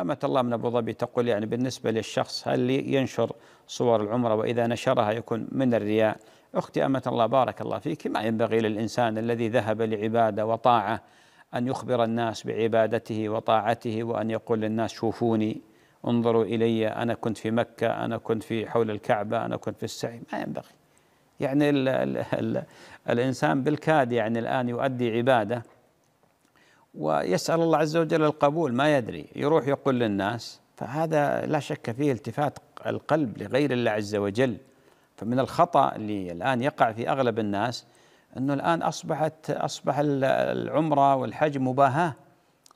أمة الله من أبو ظبي تقول يعني بالنسبة للشخص هل ينشر صور العمرة وإذا نشرها يكون من الرياء أختي أمة الله بارك الله فيك ما ينبغي للإنسان الذي ذهب لعبادة وطاعة أن يخبر الناس بعبادته وطاعته وأن يقول للناس شوفوني انظروا إلي أنا كنت في مكة أنا كنت في حول الكعبة أنا كنت في السعي ما ينبغي يعني الـ ال ال الإنسان بالكاد يعني الآن يؤدي عبادة ويسأل الله عز وجل القبول ما يدري يروح يقول للناس فهذا لا شك فيه التفات القلب لغير الله عز وجل فمن الخطأ اللي الآن يقع في أغلب الناس أنه الآن أصبحت أصبح العمرة والحج مباهاة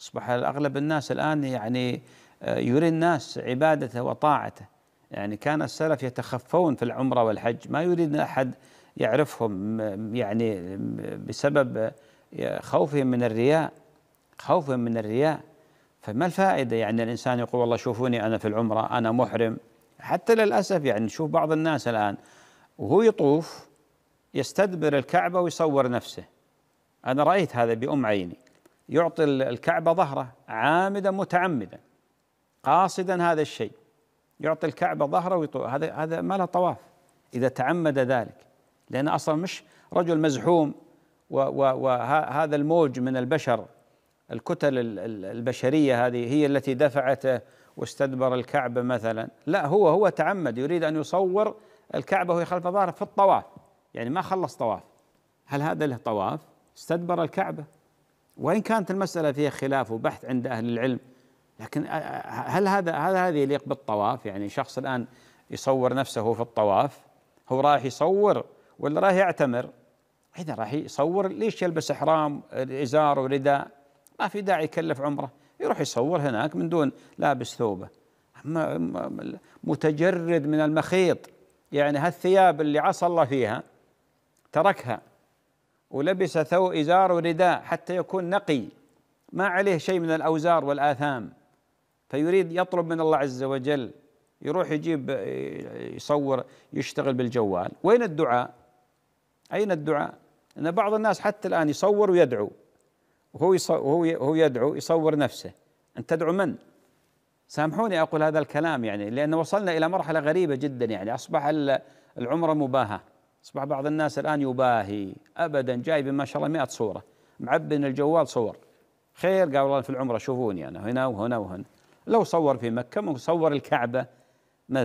أصبح أغلب الناس الآن يعني آه، يري الناس عبادته وطاعته يعني كان السلف يتخفون في العمرة والحج ما يريد أحد يعرفهم يعني بسبب آه، خوفهم من الرياء خوفا من الرياء فما الفائدة يعني الإنسان يقول والله شوفوني أنا في العمرة أنا محرم حتى للأسف يعني نشوف بعض الناس الآن وهو يطوف يستدبر الكعبة ويصور نفسه أنا رأيت هذا بأم عيني يعطي الكعبة ظهره عامدا متعمدا قاصدا هذا الشيء يعطي الكعبة ظهره هذا هذا ما له طواف إذا تعمد ذلك لأن أصلا مش رجل مزحوم وهذا الموج من البشر الكتل البشرية هذه هي التي دفعته واستدبر الكعبة مثلا لا هو هو تعمد يريد أن يصور الكعبة وهي خلف ظهره في الطواف يعني ما خلص طواف هل هذا له طواف استدبر الكعبة وإن كانت المسألة فيها خلاف وبحث عند أهل العلم لكن هل هذا هل هذا يليق بالطواف يعني شخص الآن يصور نفسه في الطواف هو رايح يصور ولا رايح يعتمر إذا رايح يصور ليش يلبس إحرام إزار ورداء ما في داعي يكلف عمره يروح يصور هناك من دون لابس ثوبه متجرد من المخيط يعني هالثياب اللي عصى الله فيها تركها ولبس ثوب إزار ورداء حتى يكون نقي ما عليه شيء من الأوزار والآثام فيريد يطلب من الله عز وجل يروح يجيب يصور يشتغل بالجوال وين الدعاء أين الدعاء أن بعض الناس حتى الآن يصور ويدعو وهو وهو هو يدعو يصور نفسه انت تدعو من؟ سامحوني أقول هذا الكلام يعني لأن وصلنا إلى مرحلة غريبة جدا يعني أصبح العمرة مباهة أصبح بعض الناس الآن يباهي أبدا جايب ما شاء الله 100 صورة معبن الجوال صور خير قال والله في العمرة شوفوني أنا هنا وهنا وهنا لو صور في مكة صور الكعبة مثلا